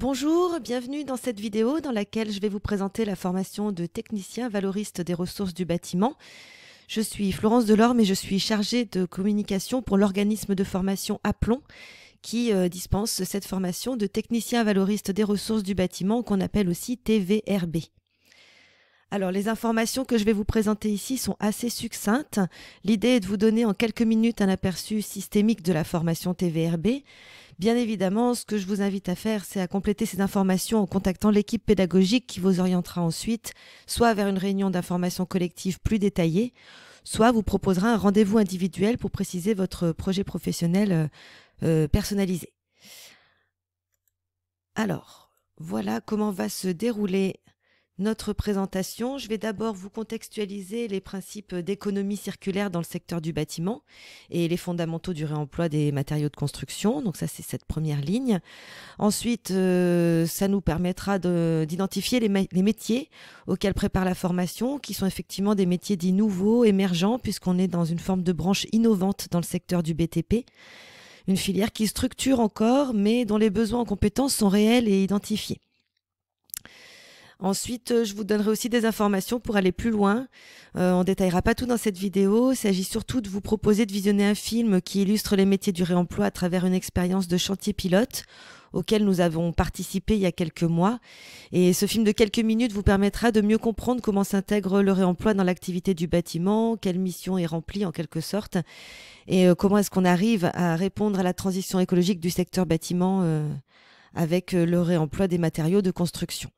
Bonjour, bienvenue dans cette vidéo dans laquelle je vais vous présenter la formation de technicien valoriste des ressources du bâtiment. Je suis Florence Delorme et je suis chargée de communication pour l'organisme de formation APLON qui euh, dispense cette formation de technicien valoriste des ressources du bâtiment qu'on appelle aussi TVRB. Alors les informations que je vais vous présenter ici sont assez succinctes. L'idée est de vous donner en quelques minutes un aperçu systémique de la formation TVRB. Bien évidemment, ce que je vous invite à faire, c'est à compléter ces informations en contactant l'équipe pédagogique qui vous orientera ensuite, soit vers une réunion d'information collective plus détaillée, soit vous proposera un rendez-vous individuel pour préciser votre projet professionnel euh, euh, personnalisé. Alors, voilà comment va se dérouler notre présentation. Je vais d'abord vous contextualiser les principes d'économie circulaire dans le secteur du bâtiment et les fondamentaux du réemploi des matériaux de construction. Donc ça, c'est cette première ligne. Ensuite, euh, ça nous permettra d'identifier les, les, métiers auxquels prépare la formation, qui sont effectivement des métiers dits nouveaux, émergents, puisqu'on est dans une forme de branche innovante dans le secteur du BTP. Une filière qui structure encore, mais dont les besoins en compétences sont réels et identifiés. Ensuite, euh, je vous donnerai aussi des informations pour aller plus loin. Euh, on détaillera pas tout dans cette vidéo. Il s'agit surtout de vous proposer de visionner un film qui illustre les métiers du réemploi à travers une expérience de chantier pilote auquel nous avons participé il y a quelques mois. Et ce film de quelques minutes vous permettra de mieux comprendre comment s'intègre le réemploi dans l'activité du bâtiment, quelle mission est remplie en quelque sorte, et euh, comment est-ce qu'on arrive à répondre à la transition écologique du secteur bâtiment euh, avec le réemploi des matériaux de construction.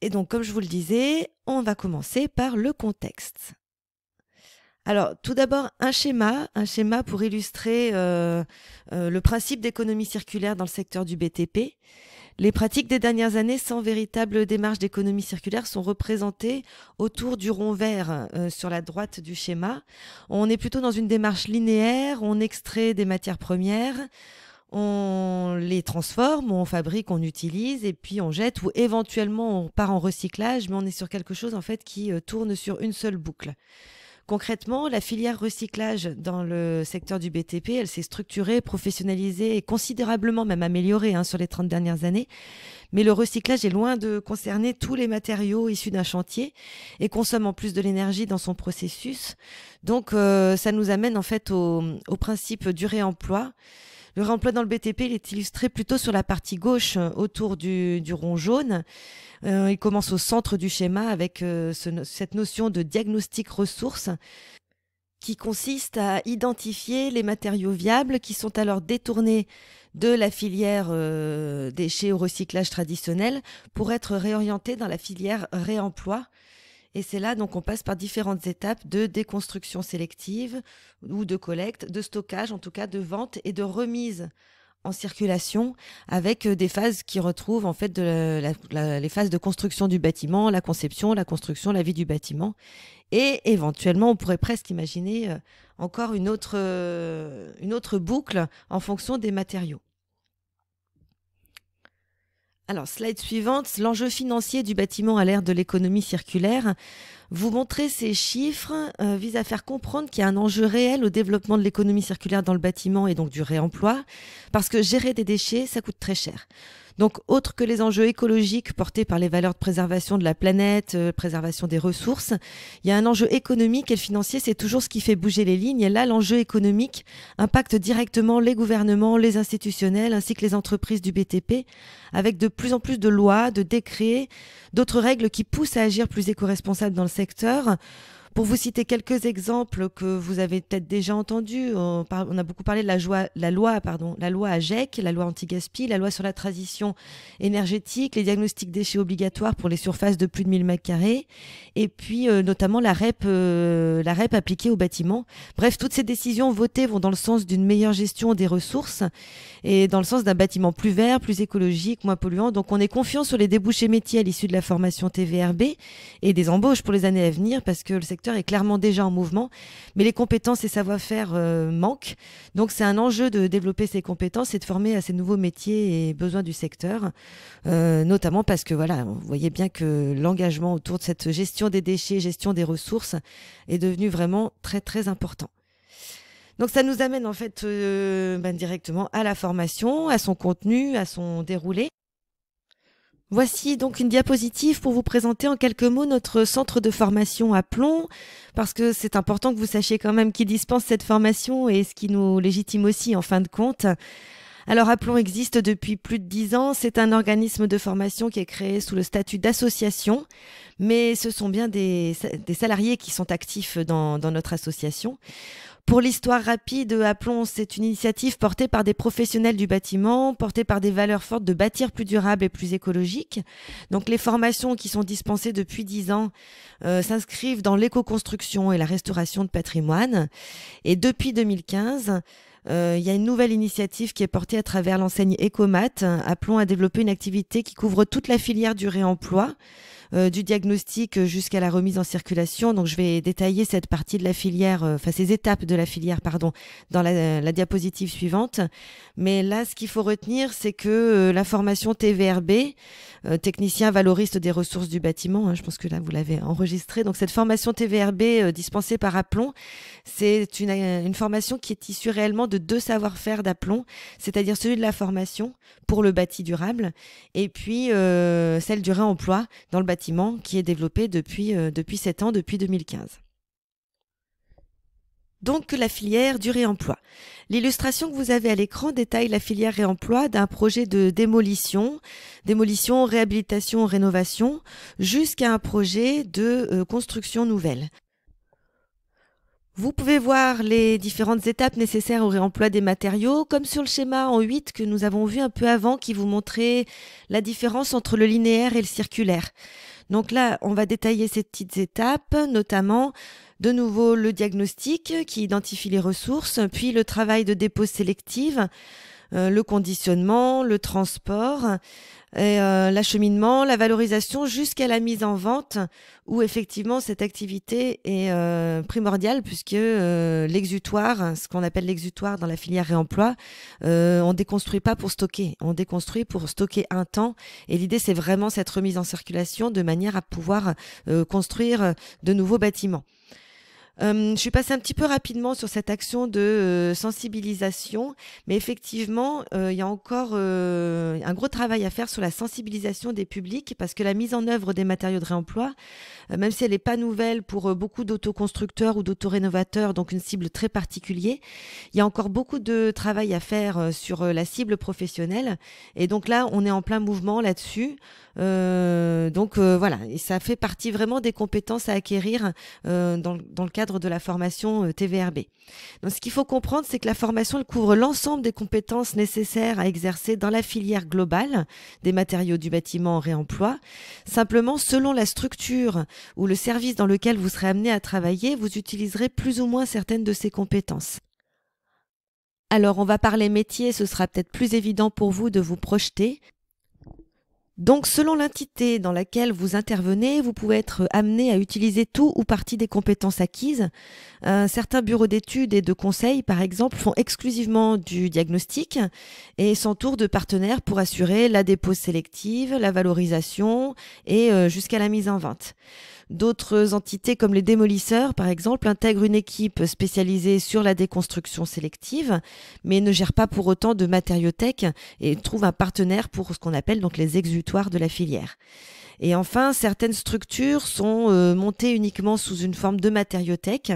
Et donc, comme je vous le disais, on va commencer par le contexte. Alors, tout d'abord, un schéma, un schéma pour illustrer euh, euh, le principe d'économie circulaire dans le secteur du BTP. Les pratiques des dernières années sans véritable démarche d'économie circulaire sont représentées autour du rond vert euh, sur la droite du schéma. On est plutôt dans une démarche linéaire, on extrait des matières premières, on les transforme, on fabrique, on utilise et puis on jette ou éventuellement on part en recyclage, mais on est sur quelque chose en fait qui euh, tourne sur une seule boucle. Concrètement, la filière recyclage dans le secteur du BTP, elle s'est structurée, professionnalisée et considérablement même améliorée hein, sur les 30 dernières années. Mais le recyclage est loin de concerner tous les matériaux issus d'un chantier et consomme en plus de l'énergie dans son processus. Donc euh, ça nous amène en fait au, au principe du réemploi le réemploi dans le BTP, est illustré plutôt sur la partie gauche, euh, autour du, rond jaune. Euh, il commence au centre du schéma avec euh, cette notion de diagnostic ressources qui consiste à identifier les matériaux viables qui sont alors détournés de la filière déchets au recyclage traditionnel pour être réorientés dans la filière réemploi et c'est là, donc, on passe par différentes étapes de déconstruction sélective ou de collecte, de stockage, en tout cas, de vente et de remise en circulation avec euh, des phases qui retrouvent en fait les phases de construction du bâtiment, la conception, la construction, la vie du bâtiment. Et éventuellement, on pourrait presque imaginer euh, encore une autre, euh, une autre boucle en fonction des matériaux. Alors, slide suivante, l'enjeu financier du bâtiment à l'ère de l'économie circulaire. Vous montrez ces chiffres euh, vise à faire comprendre qu'il y a un enjeu réel au développement de l'économie circulaire dans le bâtiment et donc du réemploi, parce que gérer des déchets, ça coûte très cher. Donc, autre que les enjeux écologiques portés par les valeurs de préservation de la planète, euh, préservation des ressources, il y a un enjeu économique et financier, c'est toujours ce qui fait bouger les lignes. Et là, l'enjeu économique impacte directement les gouvernements, les institutionnels, ainsi que les entreprises du BTP, avec de plus en plus de lois, de décrets, d'autres règles qui poussent à agir plus éco-responsables dans le secteur pour vous citer quelques exemples que vous avez peut-être déjà entendus, on, a beaucoup parlé de la, joie, la loi, pardon, la loi AGEC, la loi anti-gaspi, la loi sur la transition énergétique, les diagnostics déchets obligatoires pour les surfaces de plus de 1000 m2, et puis euh, notamment la REP, euh, la REP appliquée aux bâtiments. Bref, toutes ces décisions votées vont dans le sens d'une meilleure gestion des ressources et dans le sens d'un bâtiment plus vert, plus écologique, moins polluant. Donc on est confiant sur les débouchés métiers à l'issue de la formation TVRB et des embauches pour les années à venir parce que le secteur est clairement déjà en mouvement, mais les compétences et savoir-faire euh, manquent. Donc c'est un enjeu de développer ces compétences et de former à ces nouveaux métiers et besoins du secteur, euh, notamment parce que voilà, vous voyez bien que l'engagement autour de cette gestion des déchets, gestion des ressources, est devenu vraiment très très important. Donc ça nous amène en fait euh, ben, directement à la formation, à son contenu, à son déroulé. Voici donc une diapositive pour vous présenter en quelques mots notre centre de formation à Plomb, parce que c'est important que vous sachiez quand même qui dispense cette formation et ce qui nous légitime aussi en fin de compte. Alors Aplomb existe depuis plus de dix ans, c'est un organisme de formation qui est créé sous le statut d'association, mais ce sont bien des, salariés qui sont actifs dans, notre association. Pour l'histoire rapide, Aplon, c'est une initiative portée par des professionnels du bâtiment, portée par des valeurs fortes de bâtir plus durable et plus écologique. Donc les formations qui sont dispensées depuis 10 ans euh, s'inscrivent dans l'éco-construction et la restauration de patrimoine. Et depuis 2015, euh, il y a une nouvelle initiative qui est portée à travers l'enseigne Ecomat. Aplon a développé une activité qui couvre toute la filière du réemploi euh, du diagnostic jusqu'à la remise en circulation. Donc je vais détailler cette partie de la filière, euh, enfin ces étapes de la filière, pardon, dans la, diapositive suivante. Mais là, ce qu'il faut retenir, c'est que euh, la formation TVRB, technicien valoriste des ressources du bâtiment, hein, je pense que là vous l'avez enregistré. Donc cette formation TVRB dispensée par Aplomb, c'est une, formation qui est issue réellement de deux savoir-faire d'Aplomb, c'est-à-dire celui de la formation pour le bâti durable et puis celle du réemploi dans le bâti qui est développé depuis, 7 euh, ans, depuis 2015. Donc la filière du réemploi. L'illustration que vous avez à l'écran détaille la filière réemploi d'un projet de démolition, démolition, réhabilitation, rénovation, jusqu'à un projet de euh, construction nouvelle. Vous pouvez voir les différentes étapes nécessaires au réemploi des matériaux, comme sur le schéma en 8 que nous avons vu un peu avant, qui vous montrait la différence entre le linéaire et le circulaire. Donc là, on va détailler ces petites étapes, notamment de nouveau le diagnostic qui identifie les ressources, puis le travail de dépôt sélective, euh, le conditionnement, le transport, et, euh, l'acheminement, la valorisation jusqu'à la mise en vente, où effectivement cette activité est euh, primordiale puisque l'exutoire, ce qu'on appelle l'exutoire dans la filière réemploi, on déconstruit pas pour stocker, on déconstruit pour stocker un temps. Et l'idée c'est vraiment cette remise en circulation de manière à pouvoir construire de nouveaux bâtiments. Euh, je suis passée un petit peu rapidement sur cette action de euh, sensibilisation, mais effectivement, euh, il y a encore un gros travail à faire sur la sensibilisation des publics, parce que la mise en œuvre des matériaux de réemploi, même si elle n'est pas nouvelle pour beaucoup d'autoconstructeurs ou d'autorénovateurs, donc une cible très particulière, il y a encore beaucoup de travail à faire sur la cible professionnelle. Et donc là, on est en plein mouvement là-dessus. donc voilà, et ça fait partie vraiment des compétences à acquérir dans, dans le cadre de la formation euh, TVRB. ce qu'il faut comprendre, c'est que la formation couvre l'ensemble des compétences nécessaires à exercer dans la filière globale des matériaux du bâtiment en réemploi. Simplement, selon la structure ou le service dans lequel vous serez amené à travailler, vous utiliserez plus ou moins certaines de ces compétences. Alors, on va parler métier, ce sera peut-être plus évident pour vous de vous projeter. Donc selon l'entité dans laquelle vous intervenez, vous pouvez être amené à utiliser tout ou partie des compétences acquises. Euh, certains bureaux d'études et de conseils, par exemple, font exclusivement du diagnostic et s'entourent de partenaires pour assurer la dépose sélective, la valorisation et euh, jusqu'à la mise en vente. D'autres entités comme les démolisseurs, par exemple, intègrent une équipe spécialisée sur la déconstruction sélective, mais ne gèrent pas pour autant de matériothèque et trouvent un partenaire pour ce qu'on appelle donc les exutoires de la filière. Et enfin, certaines structures sont euh, montées uniquement sous une forme de matériothèque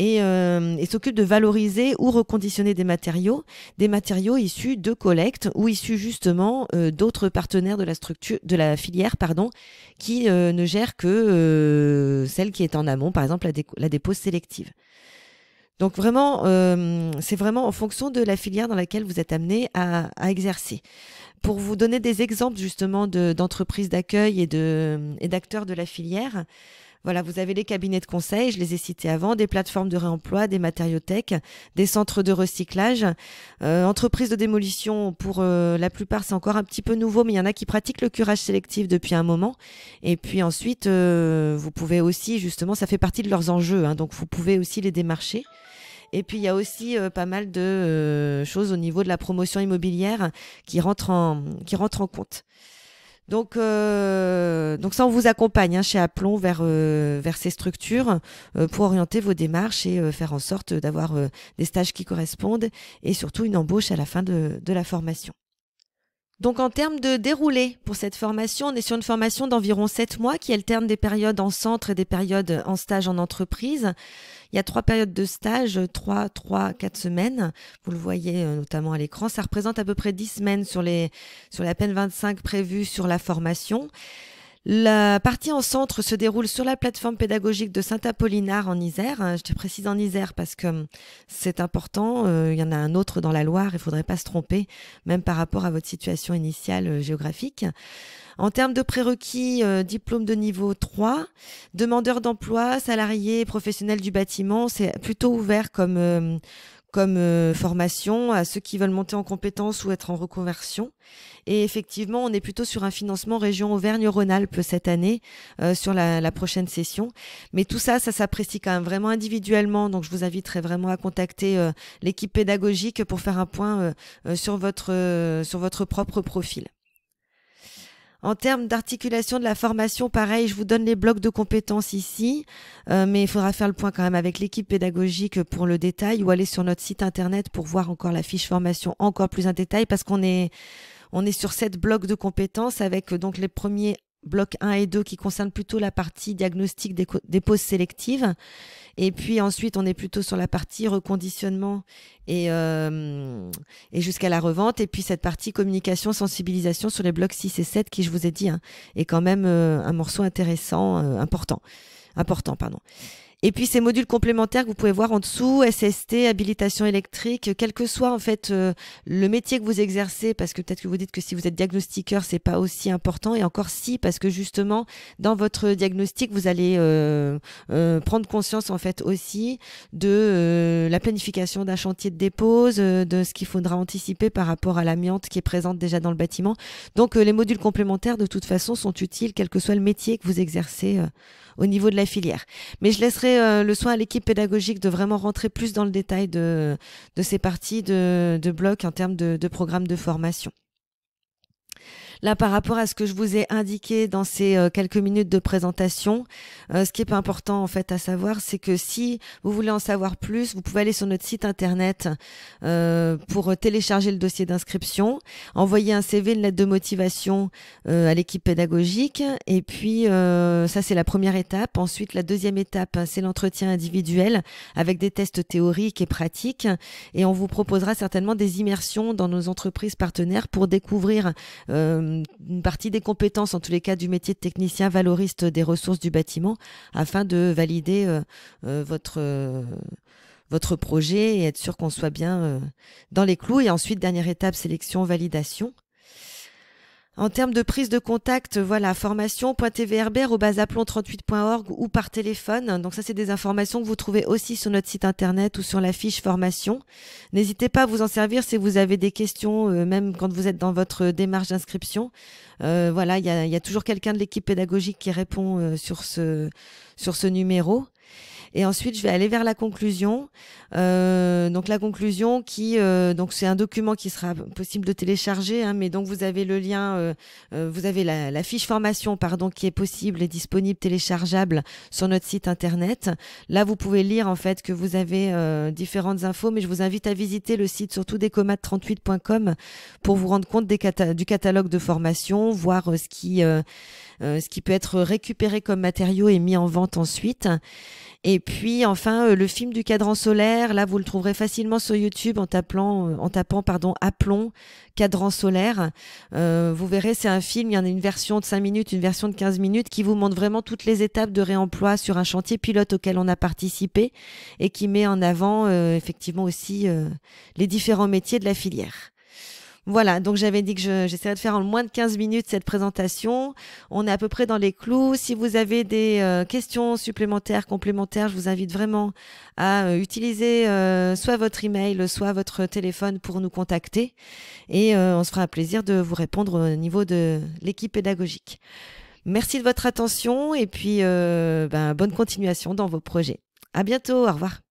euh, et, s'occupe de valoriser ou reconditionner des matériaux, des matériaux issus de collecte ou issus justement euh, d'autres partenaires de la structure, de la filière, pardon, qui euh, ne gèrent que celle qui est en amont, par exemple la, dépose sélective. Donc vraiment, c'est vraiment en fonction de la filière dans laquelle vous êtes amené à, à, exercer. Pour vous donner des exemples justement d'entreprises d'accueil et d'acteurs de, et de la filière, voilà, vous avez les cabinets de conseil, je les ai cités avant, des plateformes de réemploi, des matériothèques, des centres de recyclage, euh, entreprises de démolition. Pour euh, la plupart, c'est encore un petit peu nouveau, mais il y en a qui pratiquent le curage sélectif depuis un moment. Et puis ensuite, euh, vous pouvez aussi, justement, ça fait partie de leurs enjeux, hein, donc vous pouvez aussi les démarcher. Et puis il y a aussi pas mal de choses au niveau de la promotion immobilière qui rentrent qui rentrent en compte. Donc, euh, donc ça, on vous accompagne hein, chez Aplomb vers, euh, vers ces structures euh, pour orienter vos démarches et faire en sorte d'avoir des stages qui correspondent et surtout une embauche à la fin de, de la formation. Donc en termes de déroulé pour cette formation, on est sur une formation d'environ 7 mois qui alterne des périodes en centre et des périodes en stage en entreprise. Il y a trois périodes de stage, 3, 3, 4 semaines. Vous le voyez euh, notamment à l'écran. Ça représente à peu près 10 semaines sur, les, sur la peine 25 prévues sur la formation. La partie en centre se déroule sur la plateforme pédagogique de Saint-Apollinard en Isère. Euh, je te précise en Isère parce que hum, c'est important. Euh, il y en a un autre dans la Loire, il ne faudrait pas se tromper, même par rapport à votre situation initiale euh, géographique. En termes de prérequis, diplôme de niveau 3, demandeur d'emploi, salarié, professionnel du bâtiment, c'est plutôt ouvert comme, comme euh, formation à ceux qui veulent monter en compétences ou être en reconversion. Et effectivement, on est plutôt sur un financement région Auvergne-Rhône-Alpes cette année euh, sur la, prochaine session. Mais tout ça, ça s'apprécie quand même vraiment individuellement. Donc, je vous inviterai vraiment à contacter euh, l'équipe pédagogique pour faire un point sur votre sur votre propre profil. En termes d'articulation de la formation, pareil, je vous donne les blocs de compétences ici, euh, mais il faudra faire le point quand même avec l'équipe pédagogique pour le détail ou aller sur notre site internet pour voir encore la fiche formation encore plus en détail parce qu'on est on est sur sept blocs de compétences avec donc les premiers blocs 1 et 2 qui concernent plutôt la partie diagnostic des, pauses sélectives. Et puis ensuite, on est plutôt sur la partie reconditionnement euh, et, jusqu'à la revente. Et puis cette partie communication, sensibilisation sur les blocs 6 et 7 qui, je vous ai dit, hein, est quand même euh, un morceau intéressant, euh, important. important pardon. Et puis ces modules complémentaires que vous pouvez voir en dessous, SST, habilitation électrique, quel que soit en fait euh, le métier que vous exercez, parce que peut-être que vous dites que si vous êtes diagnostiqueur, c'est pas aussi important, et encore si, parce que justement dans votre diagnostic, vous allez euh, euh, prendre conscience en fait aussi de la planification d'un chantier de dépose, de ce qu'il faudra anticiper par rapport à l'amiante qui est présente déjà dans le bâtiment. Donc les modules complémentaires de toute façon sont utiles, quel que soit le métier que vous exercez au niveau de la filière. Mais je laisserai euh, le soin à l'équipe pédagogique de vraiment rentrer plus dans le détail de, ces parties de, blocs en termes de, programmes de formation. Là, par rapport à ce que je vous ai indiqué dans ces euh, quelques minutes de présentation, euh, ce qui est pas important en fait à savoir, c'est que si vous voulez en savoir plus, vous pouvez aller sur notre site internet euh, pour télécharger le dossier d'inscription, envoyer un CV, une lettre de motivation à l'équipe pédagogique, et puis ça c'est la première étape. Ensuite, la deuxième étape, c'est l'entretien individuel avec des tests théoriques et pratiques, et on vous proposera certainement des immersions dans nos entreprises partenaires pour découvrir euh, euh, une partie des compétences, en tous les cas du métier de technicien valoriste des ressources du bâtiment, afin de valider euh, euh, votre votre projet et être sûr qu'on soit bien dans les clous. Et ensuite, dernière étape, sélection, validation. En termes de prise de contact, voilà, formation.tvherbert@basaplant38.org ou par téléphone. Donc ça, c'est des informations que vous trouvez aussi sur notre site internet ou sur la fiche formation. N'hésitez pas à vous en servir si vous avez des questions, euh, même quand vous êtes dans votre démarche d'inscription. Euh, voilà, il y a, toujours quelqu'un de l'équipe pédagogique qui répond euh, sur, ce, sur ce numéro. Et ensuite, je vais aller vers la conclusion. Euh, donc la conclusion qui, euh, donc c'est un document qui sera possible de télécharger, hein, mais donc vous avez le lien, euh, vous avez la, fiche formation, pardon, qui est possible et disponible, téléchargeable sur notre site internet. Là, vous pouvez lire en fait que vous avez différentes infos, mais je vous invite à visiter le site surtout descomat38.com pour vous rendre compte des du catalogue de formation, voir ce qui, ce qui peut être récupéré comme matériau et mis en vente ensuite. Et et puis enfin euh, le film du cadran solaire, là vous le trouverez facilement sur YouTube en tapant euh, en tapant pardon aplomb cadran solaire. Euh, vous verrez c'est un film, il y en a une version de 5 minutes, une version de 15 minutes qui vous montre vraiment toutes les étapes de réemploi sur un chantier pilote auquel on a participé et qui met en avant effectivement aussi les différents métiers de la filière. Voilà, donc j'avais dit que j'essaierais de faire en moins de 15 minutes cette présentation. On est à peu près dans les clous. Si vous avez des euh, questions supplémentaires, complémentaires, je vous invite vraiment à euh, utiliser euh, soit votre email, soit votre téléphone pour nous contacter. Et on se fera plaisir de vous répondre au niveau de l'équipe pédagogique. Merci de votre attention et puis ben, bonne continuation dans vos projets. À bientôt, au revoir.